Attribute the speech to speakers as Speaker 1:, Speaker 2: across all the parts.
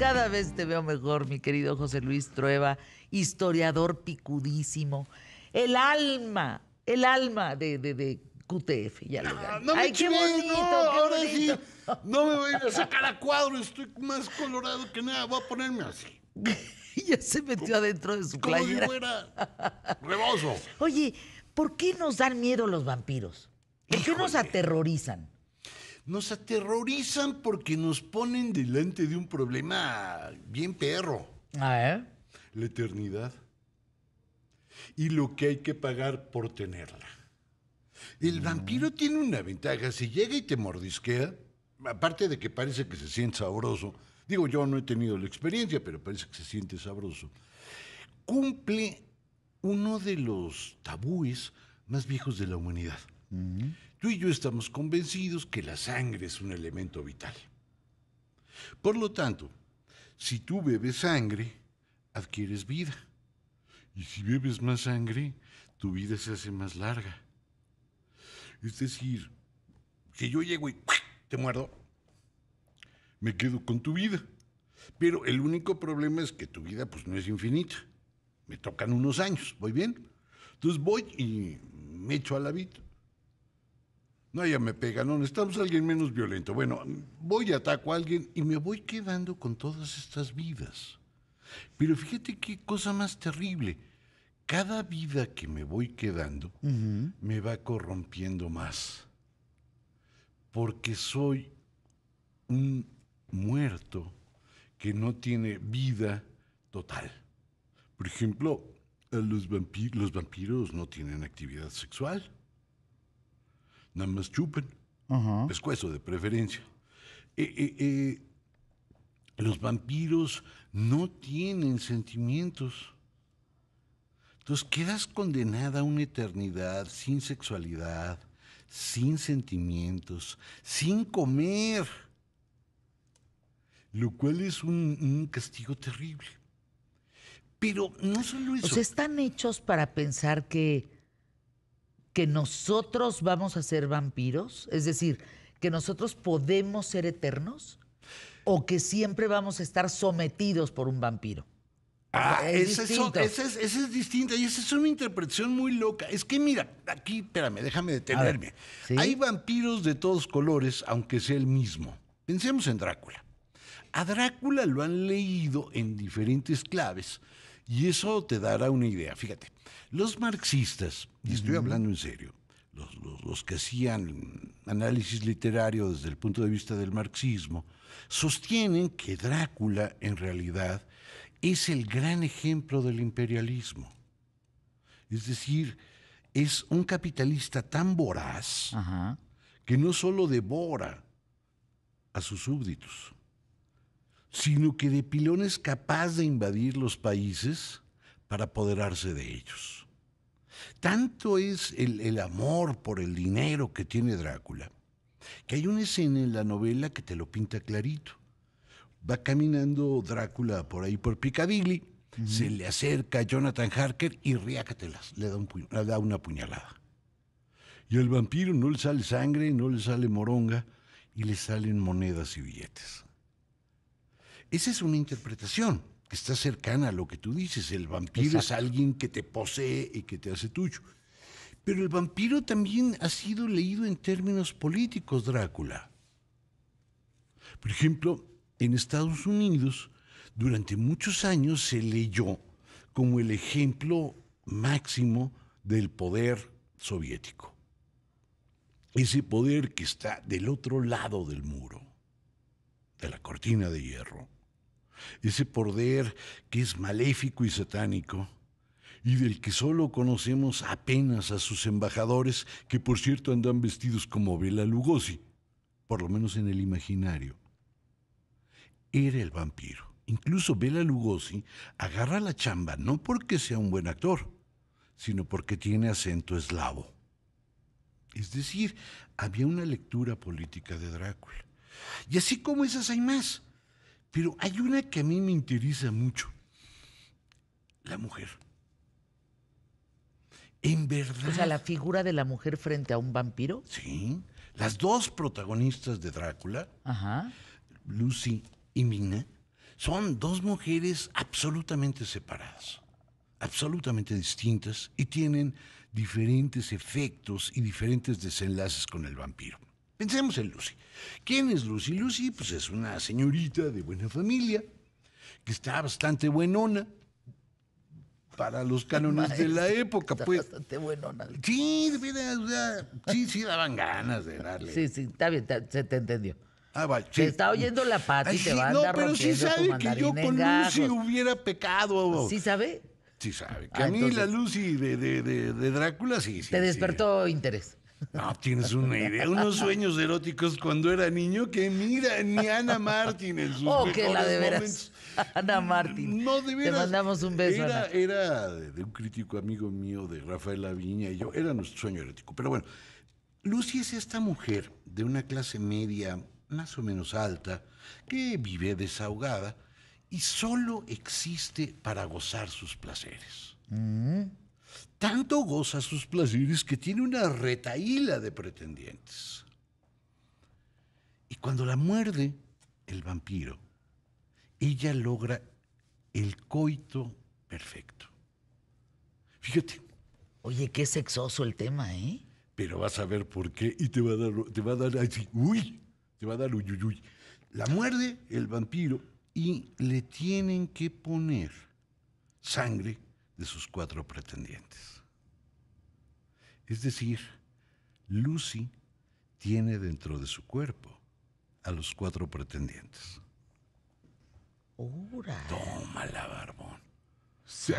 Speaker 1: Cada vez te veo mejor, mi querido José Luis Trueba, historiador picudísimo. El alma, el alma de, de, de QTF, ah, no me Ay,
Speaker 2: voy a sacar a cuadro, estoy más colorado que nada, voy a ponerme así. ya se metió adentro de su playera. Como si
Speaker 1: fuera Oye, ¿por qué nos dan miedo los vampiros? ¿Por qué nos aterrorizan?
Speaker 2: nos aterrorizan porque nos ponen delante de un problema bien perro. A La eternidad. Y lo que hay que pagar por tenerla. El mm. vampiro tiene una ventaja. Si llega y te mordisquea, aparte de que parece que se siente sabroso, digo yo no he tenido la experiencia, pero parece que se siente sabroso, cumple uno de los tabúes más viejos de la humanidad. Mm. Tú y yo estamos convencidos que la sangre es un elemento vital. Por lo tanto, si tú bebes sangre, adquieres vida. Y si bebes más sangre, tu vida se hace más larga. Es decir, si yo llego y te muerdo, me quedo con tu vida. Pero el único problema es que tu vida pues no es infinita. Me tocan unos años, ¿voy bien? Entonces voy y me echo al hábito no, ya me pega, no, necesitamos alguien menos violento. Bueno, voy, ataco a alguien y me voy quedando con todas estas vidas. Pero fíjate qué cosa más terrible. Cada vida que me voy quedando me va corrompiendo más. Porque soy un muerto que no tiene vida total. Por ejemplo, los vampiros no tienen actividad sexual nada más chupen, Ajá. de preferencia. Eh, eh, eh, los vampiros no tienen sentimientos. Entonces quedas condenada a una eternidad sin sexualidad, sin sentimientos, sin comer, lo cual es un, un castigo terrible. Pero no solo eso. O sea,
Speaker 1: están hechos para pensar que que nosotros vamos a ser vampiros? Es decir, que nosotros podemos ser eternos o que siempre vamos a estar sometidos por un vampiro. Ah, es es,
Speaker 2: distinto y esa es una interpretación muy loca. Es que mira, aquí, espérame, déjame detenerme. Hay vampiros de todos colores, aunque sea el mismo. Pensemos en Drácula. A Drácula lo han leído en diferentes claves y eso te dará una idea. Fíjate, los marxistas, y estoy hablando en serio, los, que hacían análisis literario desde el punto de vista del marxismo, sostienen que Drácula en realidad es el gran ejemplo del imperialismo. Es decir, es un capitalista tan voraz que no solo devora a sus súbditos, sino que de pilón es capaz de invadir los países para apoderarse de ellos. Tanto es el, amor por el dinero que tiene Drácula, que hay una escena en la novela que te lo pinta clarito. Va caminando Drácula por ahí por Piccadilly, se le acerca a Jonathan Harker y riácatelas, le da, le da una puñalada. Y al vampiro no le sale sangre, no le sale moronga y le salen monedas y billetes. Esa es una interpretación que está cercana a lo que tú dices. El vampiro es alguien que te posee y que te hace tuyo. Pero el vampiro también ha sido leído en términos políticos, Drácula. Por ejemplo, en Estados Unidos, durante muchos años se leyó como el ejemplo máximo del poder soviético. Ese poder que está del otro lado del muro, de la cortina de hierro ese poder que es maléfico y satánico, y del que solo conocemos apenas a sus embajadores, que por cierto andan vestidos como Bela Lugosi, por lo menos en el imaginario. Era el vampiro. Incluso Bela Lugosi agarra la chamba no porque sea un buen actor, sino porque tiene acento eslavo. Es decir, había una lectura política de Drácula. Y así como esas hay más. Pero hay una que a mí me interesa mucho, la mujer.
Speaker 1: En verdad. O sea, la figura de la mujer frente a un vampiro. Sí.
Speaker 2: Las dos protagonistas de Drácula, Lucy y Mina, son dos mujeres absolutamente separadas, absolutamente distintas y tienen diferentes efectos y diferentes desenlaces con el vampiro. Pensemos en Lucy. ¿Quién es Lucy? Lucy pues es una señorita de buena familia, que está bastante buenona para los cánones de la época. Está pues.
Speaker 1: bastante buenona.
Speaker 2: Sí, de verdad, o sea, sí, sí daban
Speaker 1: ganas de darle. Sí, sí, está bien, se te entendió. Ah, vale, sí. está oyendo la pata y te va a andar No, pero sí sabe que yo con Lucy
Speaker 2: hubiera pecado. ¿Sí sabe? Sí sabe. Que ah, a mí la Lucy de, de, de, de, Drácula sí, sí. Te despertó interés. No ah, tienes una idea. Unos sueños eróticos cuando era niño que mira, ni Ana Martín en sus Oh, que la de
Speaker 1: Ana Martín. No, de veras. Te mandamos un beso.
Speaker 2: Era, de un crítico amigo mío de Rafael Aviña y yo. Era nuestro sueño erótico. Pero bueno, Lucy es esta mujer de una clase media más o menos alta que vive desahogada y solo existe para gozar sus placeres. Mm tanto goza sus placeres que tiene una retaíla de pretendientes. Y cuando la muerde el vampiro, ella logra el coito perfecto.
Speaker 1: Fíjate. Oye, qué sexoso el tema, ¿eh?
Speaker 2: Pero vas a ver por qué y te va a dar, te va a dar, así, uy, te va a dar uy. La muerde el vampiro y le tienen que poner sangre de sus cuatro pretendientes. Es decir, Lucy tiene dentro de su cuerpo a los cuatro pretendientes.
Speaker 1: ¡Toma
Speaker 2: la barbón.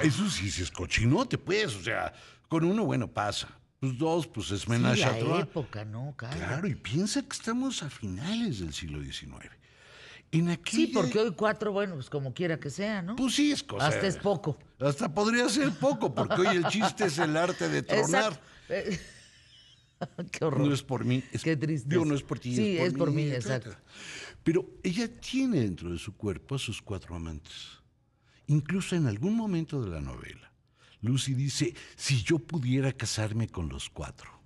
Speaker 2: eso sí, si es cochinote, pues, o sea, con uno, bueno, pasa. Pues dos, pues es menaje sí, la
Speaker 1: época, ¿no? Claro,
Speaker 2: y piensa que estamos a finales del siglo XIX. Sí, porque
Speaker 1: hoy cuatro, bueno, pues como quiera que sea, ¿no? Pues sí, es cosa. Hasta es poco.
Speaker 2: Hasta podría ser poco, porque hoy el chiste es el arte de tronar. Qué horror. No es por mí. Qué triste. Digo, no es por ti. es por, es por mí exacto. Pero ella tiene dentro de su cuerpo a sus cuatro amantes. Incluso en algún momento de la novela, Lucy dice, si yo pudiera casarme con los cuatro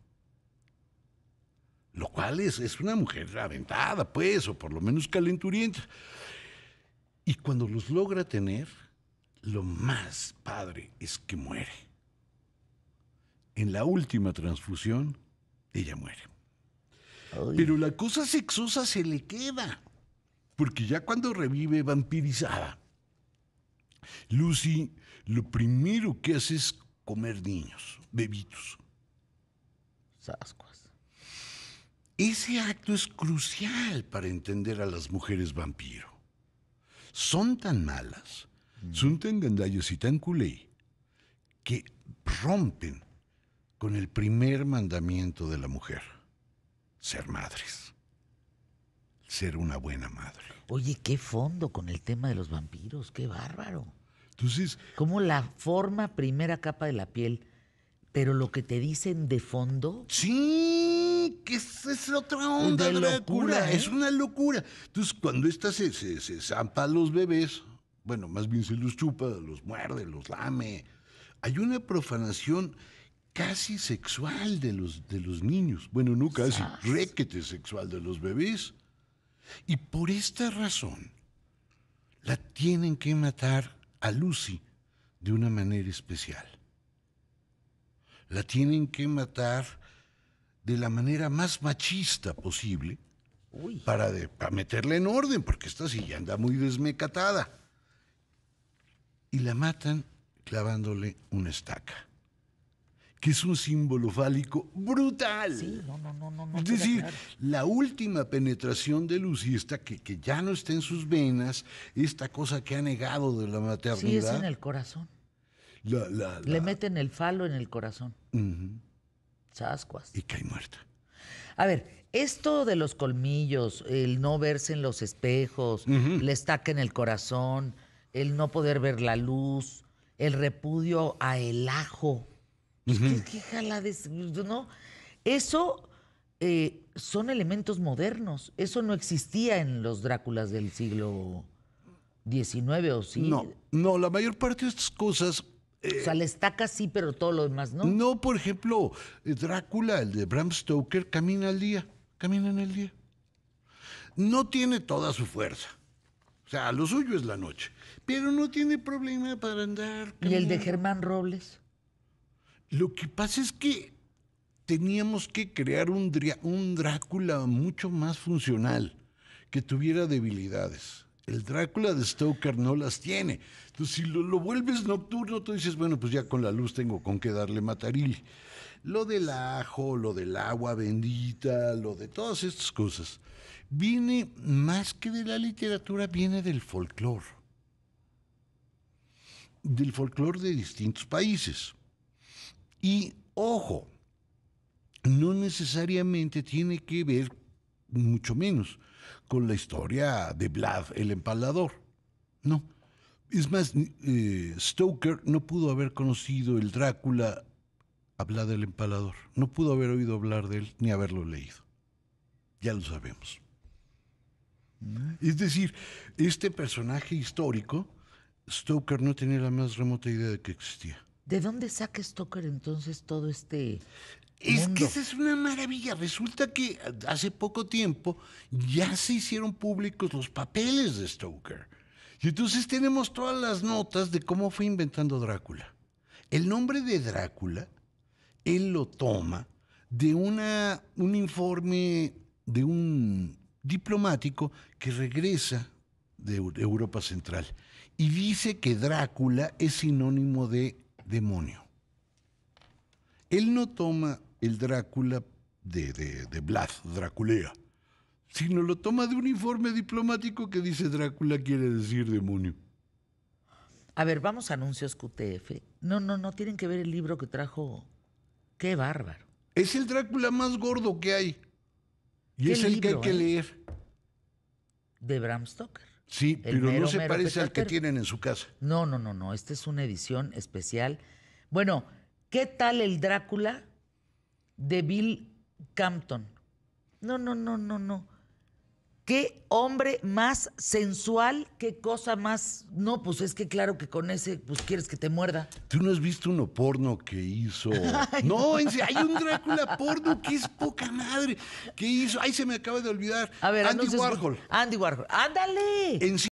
Speaker 2: lo cual es, una mujer aventada, pues, o por lo menos calenturienta. Y cuando los logra tener, lo más padre es que muere. En la última transfusión, ella muere. Pero la cosa sexosa se le queda, porque ya cuando revive vampirizada, Lucy lo primero que hace es comer niños, bebitos. Sascuas. Ese acto es crucial para entender a las mujeres vampiro. Son tan malas, mm. son tan gandayos y tan culé, que rompen con el primer mandamiento de la mujer, ser madres, ser una buena madre. Oye, qué fondo
Speaker 1: con el tema de los vampiros, qué bárbaro. Entonces... Como la forma, primera capa de la piel, pero lo que te dicen de fondo... Sí
Speaker 2: es, otra onda, de locura, ¿eh? es una locura. Entonces, cuando esta se, se, zampa a los bebés, bueno, más bien se los chupa, los muerde, los lame, hay una profanación casi sexual de los, de los niños. Bueno, no casi, requete sexual de los bebés. Y por esta razón, la tienen que matar a Lucy de una manera especial. La tienen que matar de la manera más machista posible Para, meterla en orden, porque esta sí ya anda muy desmecatada. Y la matan clavándole una estaca, que es un símbolo fálico brutal. Sí, no, no, no, no, es decir, la última penetración de Lucista, que, que ya no está en sus venas, esta cosa que ha negado de la maternidad. Sí, es en
Speaker 1: el corazón.
Speaker 2: Le
Speaker 1: meten el falo en el corazón.
Speaker 2: Y cae muerta.
Speaker 1: A ver, esto de los colmillos, el no verse en los espejos, le el estaca en el corazón, el no poder ver la luz, el repudio a el ajo. ¿Qué, pues, ¿No? Eso eh, son elementos modernos. Eso no existía en los Dráculas del siglo XIX, ¿o sí? No, no, la mayor parte de estas cosas o sea, eh, la estaca sí, pero todo lo demás no.
Speaker 2: No, por ejemplo, Drácula, el de Bram Stoker, camina al día, camina en el día. No tiene toda su fuerza. O sea, lo suyo es la noche. Pero no tiene problema para andar. ¿Y el de Germán Robles? Lo que pasa es que teníamos que crear un, un Drácula mucho más funcional, que tuviera debilidades. El Drácula de Stoker no las tiene. Entonces, si lo, vuelves nocturno, tú dices, bueno, pues ya con la luz tengo con qué darle mataril. Lo del ajo, lo del agua bendita, lo de todas estas cosas, viene más que de la literatura, viene del folclore. Del folclore de distintos países. Y, ojo, no necesariamente tiene que ver, mucho menos, con la historia de Vlad el empalador. No. Es más, eh, Stoker no pudo haber conocido el Drácula a Vlad el empalador. No pudo haber oído hablar de él ni haberlo leído. Ya lo sabemos. Es decir, este personaje histórico, Stoker no tenía la más remota idea de que existía. ¿De dónde saca Stoker entonces todo este es que esa es una maravilla. Resulta que hace poco tiempo ya se hicieron públicos los papeles de Stoker. Y entonces tenemos todas las notas de cómo fue inventando Drácula. El nombre de Drácula, él lo toma de una, un informe de un diplomático que regresa de Europa Central y dice que Drácula es sinónimo de demonio. Él no toma el Drácula de, de, de Blas, Draculea, sino lo toma de un informe diplomático que dice Drácula quiere decir demonio. A ver, vamos a anuncios QTF.
Speaker 1: No, no, no, tienen que ver el libro que trajo. Qué bárbaro.
Speaker 2: Es el Drácula más gordo que hay. Y es el que hay que ¿eh? leer. De Bram Stoker. Sí, pero no se parece al que tienen
Speaker 1: en su casa. No, no, no, no. Esta es una edición especial. Bueno, ¿qué tal el Drácula de Bill Campton. No, no, no, no, no. Qué hombre más sensual, qué cosa más. No, pues es que claro que con ese, pues quieres que te muerda.
Speaker 2: ¿Tú no has visto uno porno que hizo? no, hay un Drácula
Speaker 1: porno que es poca madre. ¿Qué hizo? Ay, se me acaba de olvidar. A ver, Andy Warhol. Andy Warhol. ¡Ándale!